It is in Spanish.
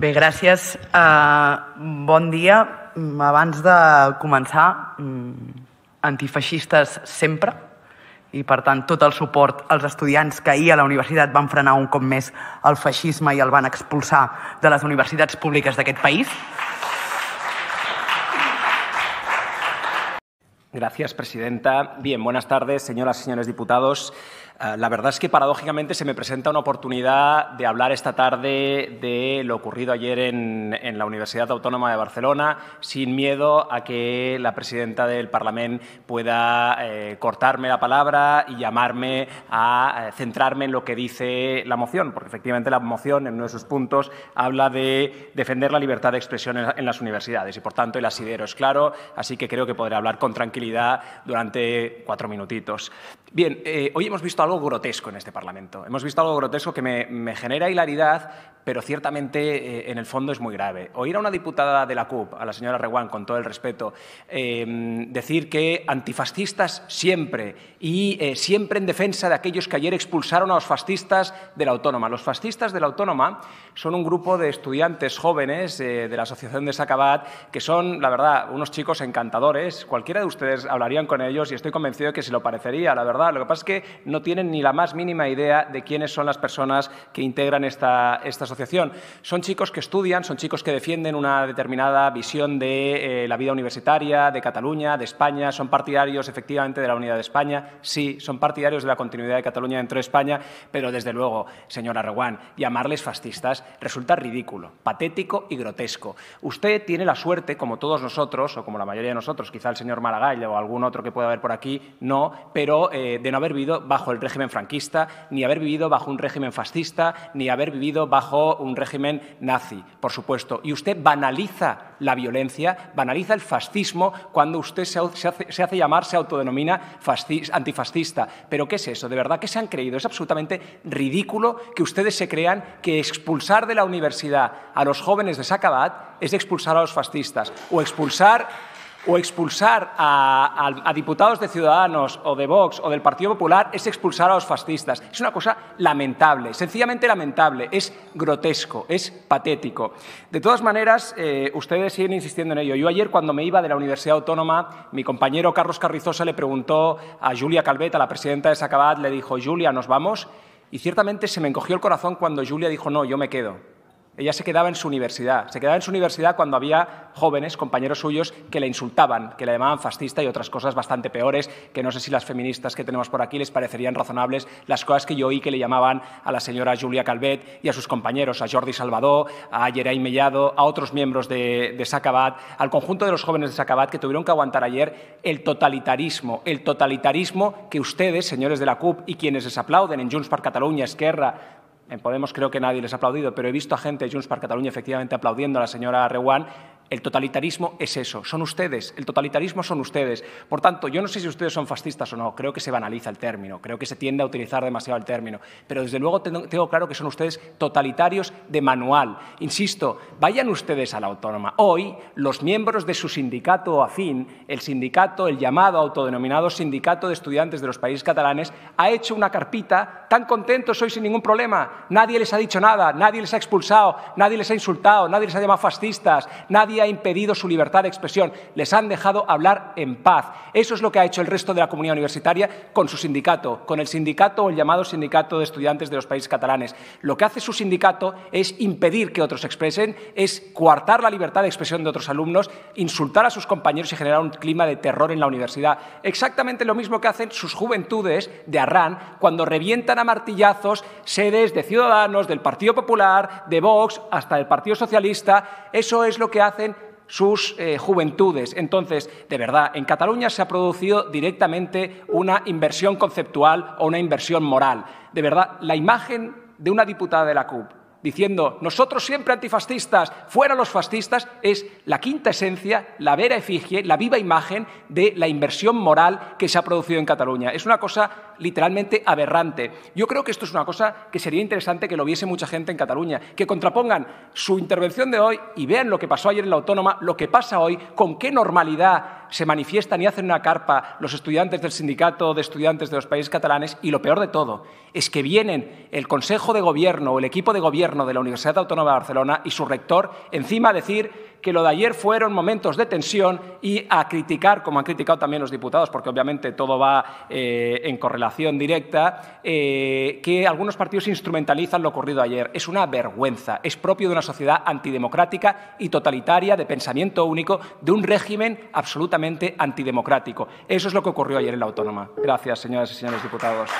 Bé, gràcies. Uh, bon dia. Mm, abans de començar, mm, antifeixistes sempre, i per tant tot el suport als estudiants que ahir a la universitat van frenar un cop més el feixisme i el van expulsar de les universitats públiques d'aquest país. Gracias, presidenta. Bien, buenas tardes, señoras y señores diputados. Ah, la verdad es que paradójicamente se me presenta una oportunidad de hablar esta tarde de lo ocurrido ayer en, la Universidad Autónoma de Barcelona, sin miedo a que la presidenta del Parlamento pueda eh, cortarme la palabra y llamarme a eh, centrarme en lo que dice la moción, porque efectivamente la moción en uno de sus puntos habla de defender la libertad de expresión en, las universidades y por tanto el asidero es claro, así que creo que podré hablar con tranquilidad durante cuatro minutitos. Bien, eh, hoy hemos visto algo grotesco en este Parlamento. Hemos visto algo grotesco que me, genera hilaridad, pero ciertamente eh, en el fondo es muy grave. Oír a una diputada de la CUP, a la señora Reguán, con todo el respeto, em, decir que antifascistas siempre y eh, siempre en defensa de aquellos que ayer expulsaron a los fascistas de la Autónoma. Los fascistas de la Autónoma son un grupo de estudiantes jóvenes eh, de la Asociación de Sacabat que son, la verdad, unos chicos encantadores. Cualquiera de ustedes hablarían con ellos y estoy convencido de que se lo parecería, la verdad. Lo que pasa es que no tienen ni la más mínima idea de quiénes son las personas que integran esta, esta asociación. Son chicos que estudian, son chicos que defienden una determinada visión de eh, la vida universitaria, de Cataluña, de España, son partidarios efectivamente de la unidad de España, sí, son partidarios de la continuidad de Cataluña dentro de España, pero desde luego, señora Reguán, llamarles fascistas resulta ridículo, patético y grotesco. Usted tiene la suerte, como todos nosotros, o como la mayoría de nosotros, quizá el señor Maragall o algún otro que pueda haber por aquí, no, pero eh, de no haber vivido bajo el régimen franquista, ni haber vivido bajo un régimen fascista, ni haber vivido bajo un régimen nazi, por supuesto. Y usted banaliza la violencia, banaliza el fascismo cuando usted se, hace, se llamar, se autodenomina antifascista. Pero ¿qué es eso? ¿De verdad qué se han creído? Es absolutamente ridículo que ustedes se crean que expulsar de la universidad a los jóvenes de Sacabat es expulsar a los fascistas o expulsar o expulsar a, diputados de Ciudadanos o de Vox o del Partido Popular es expulsar a los fascistas. Es una cosa lamentable, sencillamente lamentable, es grotesco, es patético. De todas maneras, eh, ustedes siguen insistiendo en ello. Yo ayer cuando me iba de la Universidad Autónoma, mi compañero Carlos Carrizosa le preguntó a Julia Calvet, a la presidenta de Sacabat, le dijo, Julia, ¿nos vamos? Y ciertamente se me encogió el corazón cuando Julia dijo, no, yo me quedo. Ella se quedaba en su universidad. Se quedaba en su universidad cuando había jóvenes, compañeros suyos, que la insultaban, que la llamaban fascista y otras cosas bastante peores, que no sé si las feministas que tenemos por aquí les parecerían razonables, las cosas que yo oí que le llamaban a la señora Julia Calvet y a sus compañeros, a Jordi Salvador, a Geray Mellado, a otros miembros de, Sacabat, al conjunto de los jóvenes de Sacabat que tuvieron que aguantar ayer el totalitarismo, el totalitarismo que ustedes, señores de la CUP y quienes les aplauden en Junts per Catalunya, Esquerra, en Podemos creo que nadie les ha aplaudido, pero he visto a gente de Junts para Cataluña efectivamente aplaudiendo a la señora Rewan. El totalitarismo es eso, son ustedes, el totalitarismo son ustedes. Por tanto, yo no sé si ustedes son fascistas o no, creo que se banaliza el término, creo que se tiende a utilizar demasiado el término, pero desde luego tengo claro que son ustedes totalitarios de manual. Insisto, vayan ustedes a la autónoma. Hoy los miembros de su sindicato afín, el sindicato, el llamado autodenominado Sindicato de Estudiantes de los Países Catalanes, ha hecho una carpita, tan contentos hoy sin ningún problema, nadie les ha dicho nada, nadie les ha expulsado, nadie les ha insultado, nadie les ha llamado fascistas, nadie ha impedido su libertad de expresión, les han dejado hablar en paz. Eso es lo que ha hecho el resto de la comunidad universitaria con su sindicato, con el sindicato o el llamado sindicato de estudiantes de los países catalanes. Lo que hace su sindicato es impedir que otros expresen, es coartar la libertad de expresión de otros alumnos, insultar a sus compañeros y generar un clima de terror en la universidad. Exactamente lo mismo que hacen sus juventudes de Arran cuando revientan a martillazos sedes de Ciudadanos, del Partido Popular, de Vox, hasta del Partido Socialista. Eso es lo que hacen sus eh, juventudes. Entonces, de verdad, en Cataluña se ha producido directamente una inversión conceptual o una inversión moral. De verdad, la imagen de una diputada de la CUP diciendo nosotros siempre antifascistas, fuera los fascistas, es la quinta esencia, la vera efigie, la viva imagen de la inversión moral que se ha producido en Cataluña. Es una cosa literalmente aberrante. Yo creo que esto es una cosa que sería interesante que lo viese mucha gente en Cataluña, que contrapongan su intervención de hoy y vean lo que pasó ayer en la autónoma, lo que pasa hoy, con qué normalidad se manifiestan y hacen una carpa los estudiantes del sindicato de estudiantes de los países catalanes y lo peor de todo es que vienen el Consejo de Gobierno o el equipo de gobierno de la Universidad Autónoma de Barcelona y su rector, encima decir que lo de ayer fueron momentos de tensión y a criticar, como han criticado también los diputados, porque obviamente todo va eh, en correlación directa, eh, que algunos partidos instrumentalizan lo ocurrido ayer. Es una vergüenza, es propio de una sociedad antidemocrática y totalitaria, de pensamiento único, de un régimen absolutamente antidemocrático. Eso es lo que ocurrió ayer en la Autónoma. Gracias, señoras y señores diputados.